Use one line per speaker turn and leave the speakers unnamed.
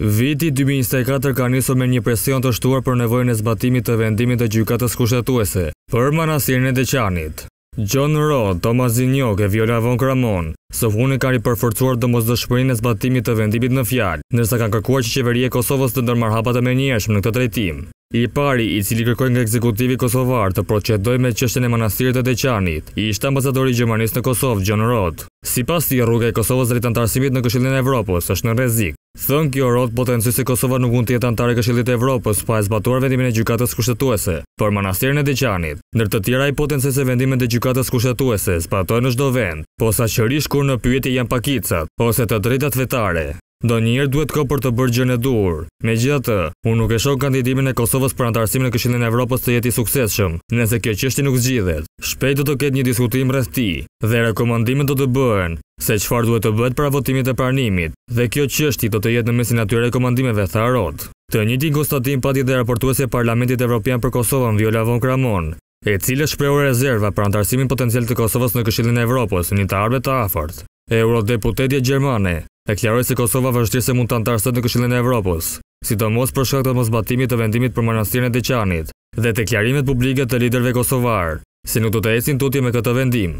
Viti 2024 ka njësur me një presion të shtuar për nevojën e zbatimit të vendimit të gjykatës kushtetuese, për manasirën e deqanit. John Rod, Thomas Zinjok e Viola Von Kramon, së funi ka riperforcuar dhe mos dëshpërin e zbatimit të vendimit në fjalë, nërsa kanë kërkuar që qeverie Kosovës të ndërmar hapat e me njëshmë në këtë drejtim. I pari, i cili kërkojnë nga ekzekutivi Kosovar të procedoj me qështën e manastirët e deqanit, i ishtë ambasadori Gjermanis në Kosovë, John Roth. Si pas të rrugë e Kosovës rritë antarësimit në këshillin e Evropës, është në rezik. Thënë kjo rot potenci se Kosova nuk mund të jetë antare këshillit e Evropës pa e zbatuar vendimin e gjykatës kushtetuese për manastirën e Deqanit. Nërë të tjera i potenci se vendimin e gjykatës kushtetuese zbatuar në shdo vend, po sa qërish kur në pyjeti janë pakicat, ose të drejtat vetare. Do njërë duhet ko për të bërë gjënë e dur. Me gjithë unë nuk e shok kandidimin e Kosovës për antarësimin e këshillin e Evropës të jeti sukseshëm, nëse kjo qështi nuk zgjidhet. Shpejt do të ketë një diskutim rreth dhe rekomendimet do të bëhen, se qëfar duhet të bëhet për avotimit e parnimit, dhe kjo qështi do të jetë në mesin atyre rekomendimeve tharot. Të një din konstatim pati dhe raportuese e Parlamentit Evropian për Kosovën Viola Von Kramon, e cilë është rezerva për antarësimin potencial të Kosovës në këshillin e Evropës, një të arbet të afort. Eurodeputetje Gjermane, e klaroj se Kosova vështirëse mund të antarësët në këshillin e Evropës, si të mos për shkaktët mos batimit të vendimit për mënastirën e Deqanit dhe të klarimet publike të liderve Kosovarë, si nuk të të esin tutje me këtë vendim.